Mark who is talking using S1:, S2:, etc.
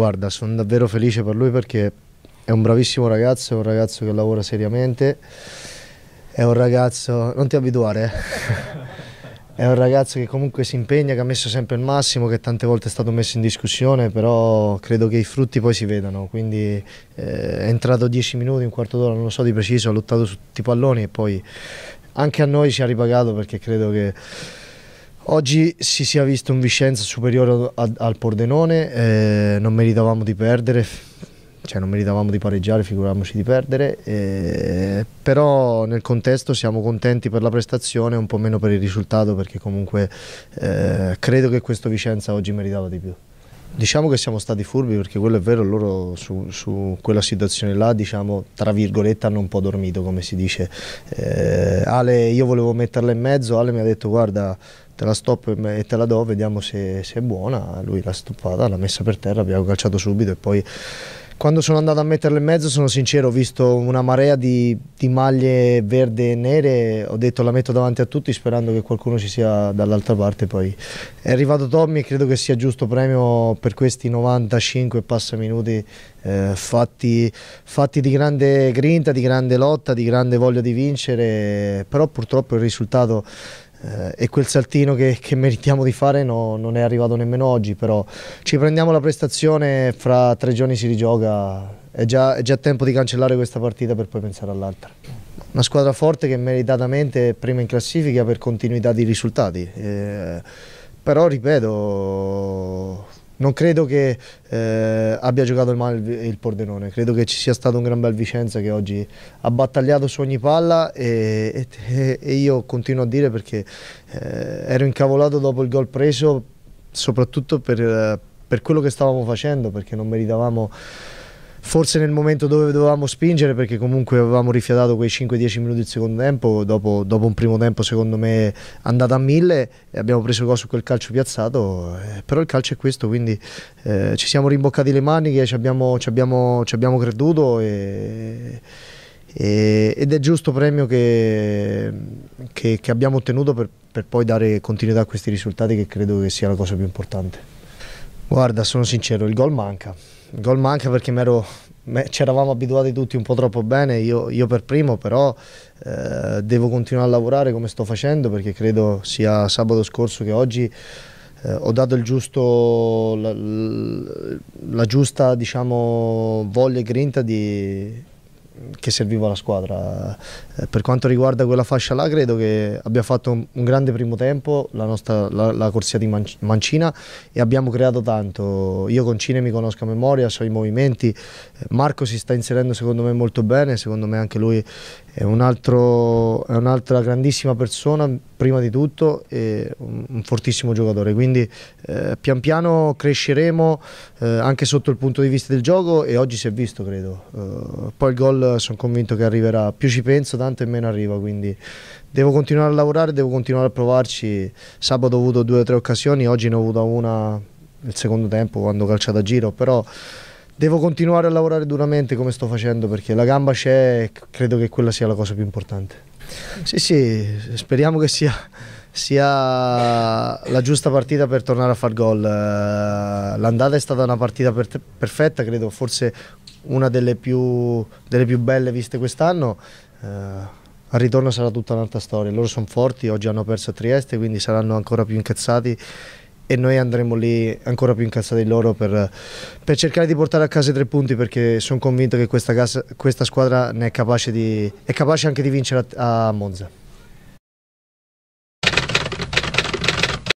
S1: Guarda, sono davvero felice per lui perché è un bravissimo ragazzo, è un ragazzo che lavora seriamente, è un ragazzo, non ti abituare, eh? è un ragazzo che comunque si impegna, che ha messo sempre il massimo, che tante volte è stato messo in discussione, però credo che i frutti poi si vedano, quindi eh, è entrato 10 minuti, un quarto d'ora, non lo so di preciso, ha lottato su tutti i palloni e poi anche a noi ci ha ripagato perché credo che Oggi si sia visto un Vicenza superiore a, al Pordenone, eh, non meritavamo di perdere, cioè non meritavamo di pareggiare, figuriamoci di perdere, eh, però nel contesto siamo contenti per la prestazione, un po' meno per il risultato perché comunque eh, credo che questo Vicenza oggi meritava di più. Diciamo che siamo stati furbi perché quello è vero, loro su, su quella situazione là, diciamo, tra virgolette hanno un po' dormito come si dice. Eh, Ale, io volevo metterla in mezzo, Ale mi ha detto guarda te la stop e te la do, vediamo se, se è buona. Lui l'ha stoppata, l'ha messa per terra, abbiamo calciato subito e poi quando sono andato a metterla in mezzo, sono sincero, ho visto una marea di, di, maglie verde e nere, ho detto la metto davanti a tutti sperando che qualcuno ci sia dall'altra parte, poi è arrivato Tommy e credo che sia giusto premio per questi 95 passa minuti eh, fatti, fatti, di grande grinta, di grande lotta, di grande voglia di vincere, però purtroppo il risultato eh, e quel saltino che, che meritiamo di fare no, non è arrivato nemmeno oggi, però ci prendiamo la prestazione, fra tre giorni si rigioca, è già, è già tempo di cancellare questa partita per poi pensare all'altra. Una squadra forte che meritatamente è prima in classifica per continuità di risultati, eh, però ripeto non credo che eh, abbia giocato male il, il, Pordenone, credo che ci sia stato un gran bel Vicenza che oggi ha battagliato su ogni palla e, e, e io continuo a dire perché eh, ero incavolato dopo il gol preso soprattutto per, per quello che stavamo facendo perché non meritavamo forse nel momento dove dovevamo spingere perché comunque avevamo rifiatato quei 5-10 minuti di secondo tempo dopo, dopo, un primo tempo secondo me andata a mille e abbiamo preso gol su quel calcio piazzato eh, però il calcio è questo quindi eh, ci siamo rimboccati le maniche ci abbiamo, ci abbiamo, ci abbiamo creduto e, e, ed è giusto premio che, che, che abbiamo ottenuto per, per poi dare continuità a questi risultati che credo che sia la cosa più importante guarda sono sincero il gol manca Gol manca perché ci eravamo abituati tutti un po' troppo bene, io, io per primo, però eh, devo continuare a lavorare come sto facendo perché credo sia sabato scorso che oggi eh, ho dato giusto, la, la, giusta diciamo, voglia e grinta di, che serviva la squadra. Eh, per quanto riguarda quella fascia là credo che abbia fatto un, grande primo tempo la, nostra, la, la corsia di Mancina e abbiamo creato tanto. Io con Cine mi conosco a memoria, so i movimenti, eh, Marco si sta inserendo secondo me molto bene, secondo me anche lui è un'altra grandissima persona prima di tutto e un, un fortissimo giocatore, quindi eh, pian piano cresceremo eh, anche sotto il punto di vista del gioco e oggi si è visto credo. Eh, poi il gol sono convinto che arriverà. Più ci penso, tanto e meno arriva, quindi devo continuare a lavorare, devo continuare a provarci. Sabato ho avuto due o tre occasioni, oggi ne ho avuta una nel secondo tempo quando ho calciato a giro, però devo continuare a lavorare duramente come sto facendo perché la gamba c'è e credo che quella sia la cosa più importante. Sì, sì, speriamo che sia sia la giusta partita per tornare a far gol. Eh, l'andata è stata una partita per perfetta, credo forse una delle più, delle più belle viste quest'anno. Uh, al ritorno sarà tutta un'altra storia. Loro sono forti, oggi hanno perso a Trieste, quindi saranno ancora più incazzati e noi andremo lì ancora più incazzati di loro per, per cercare di portare a casa i tre punti perché sono convinto che questa, casa, questa squadra è capace, di, è capace anche di vincere a, a Monza.